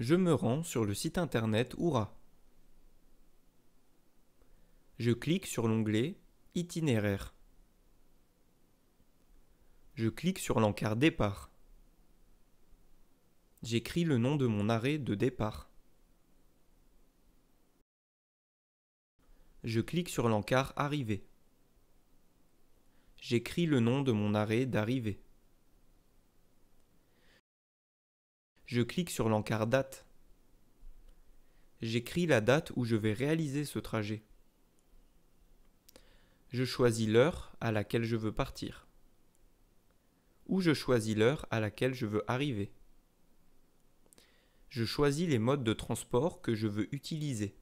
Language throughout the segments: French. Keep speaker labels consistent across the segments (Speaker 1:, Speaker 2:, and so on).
Speaker 1: je me rends sur le site internet Oura. Je clique sur l'onglet Itinéraire. Je clique sur l'encart Départ. J'écris le nom de mon arrêt de départ. je clique sur l'encart Arrivée. J'écris le nom de mon arrêt d'arrivée. je clique sur l'encart date. J'écris la date où je vais réaliser ce trajet. Je choisis l'heure à laquelle je veux partir. Ou je choisis l'heure à laquelle je veux arriver. Je choisis les modes de transport que je veux utiliser.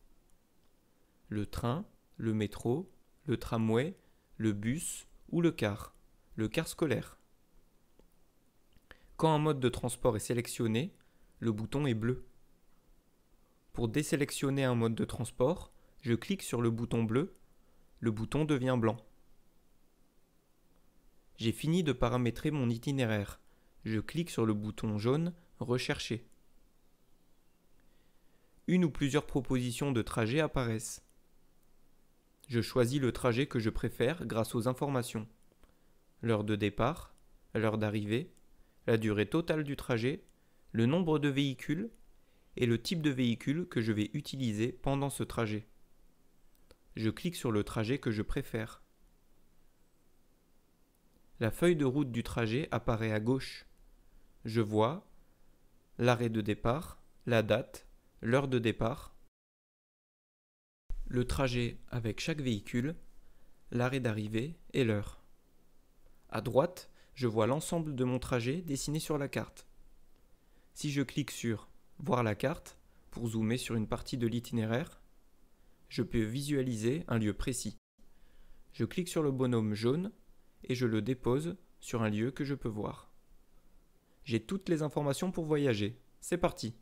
Speaker 1: Le train, le métro, le tramway, le bus ou le car, le car scolaire. Quand un mode de transport est sélectionné, le bouton est bleu. Pour désélectionner un mode de transport, je clique sur le bouton bleu, le bouton devient blanc. J'ai fini de paramétrer mon itinéraire. Je clique sur le bouton jaune Rechercher. Une ou plusieurs propositions de trajet apparaissent. Je choisis le trajet que je préfère grâce aux informations. L'heure de départ, l'heure d'arrivée, la durée totale du trajet, le nombre de véhicules et le type de véhicule que je vais utiliser pendant ce trajet. Je clique sur le trajet que je préfère. La feuille de route du trajet apparaît à gauche. Je vois l'arrêt de départ, la date, l'heure de départ, le trajet avec chaque véhicule, l'arrêt d'arrivée et l'heure. À droite, je vois l'ensemble de mon trajet dessiné sur la carte. Si je clique sur Voir la carte pour zoomer sur une partie de l'itinéraire, je peux visualiser un lieu précis. Je clique sur le bonhomme jaune et je le dépose sur un lieu que je peux voir. J'ai toutes les informations pour voyager. C'est parti